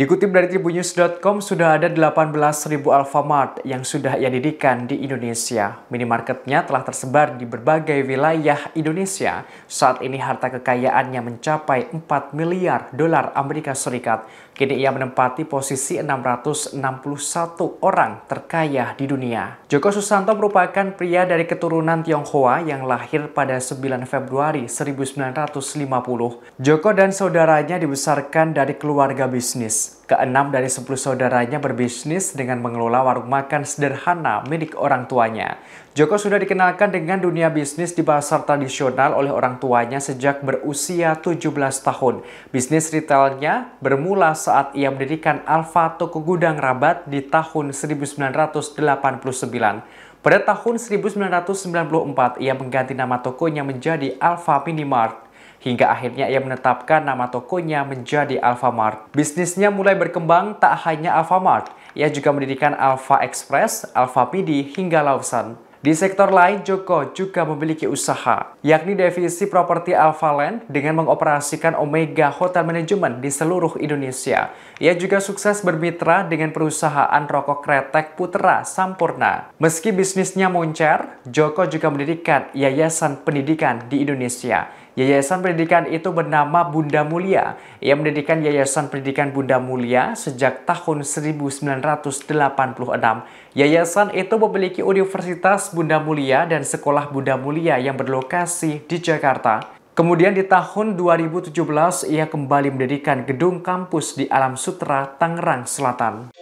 Dikutip dari tribunews.com, sudah ada 18.000 Alfamart yang sudah ia didikan di Indonesia. Minimarketnya telah tersebar di berbagai wilayah Indonesia. Saat ini harta kekayaannya mencapai 4 miliar dolar Amerika Serikat. Kini ia menempati posisi 661 orang terkaya di dunia. Joko Susanto merupakan pria dari keturunan Tionghoa yang lahir pada 9 Februari 1950. Joko dan saudaranya dibesarkan dari keluarga bisnis keenam dari sepuluh saudaranya berbisnis dengan mengelola warung makan sederhana milik orang tuanya. Joko sudah dikenalkan dengan dunia bisnis di pasar tradisional oleh orang tuanya sejak berusia 17 tahun. Bisnis retailnya bermula saat ia mendirikan Alfa Toko Gudang Rabat di tahun 1989. Pada tahun 1994, ia mengganti nama tokonya menjadi Alfa Minimart hingga akhirnya ia menetapkan nama tokonya menjadi Alfamart. Bisnisnya mulai berkembang tak hanya Alfamart, ia juga mendirikan Alfa Express, Alfa Midi, hingga Lawson. Di sektor lain, Joko juga memiliki usaha, yakni divisi properti Alphaland dengan mengoperasikan Omega Hotel Management di seluruh Indonesia. Ia juga sukses bermitra dengan perusahaan rokok kretek Putra Sampurna. Meski bisnisnya moncer, Joko juga mendirikan Yayasan Pendidikan di Indonesia Yayasan pendidikan itu bernama Bunda Mulia. Ia mendirikan Yayasan Pendidikan Bunda Mulia sejak tahun 1986. Yayasan itu memiliki Universitas Bunda Mulia dan Sekolah Bunda Mulia yang berlokasi di Jakarta. Kemudian di tahun 2017 ia kembali mendirikan gedung kampus di Alam Sutra, Tangerang Selatan.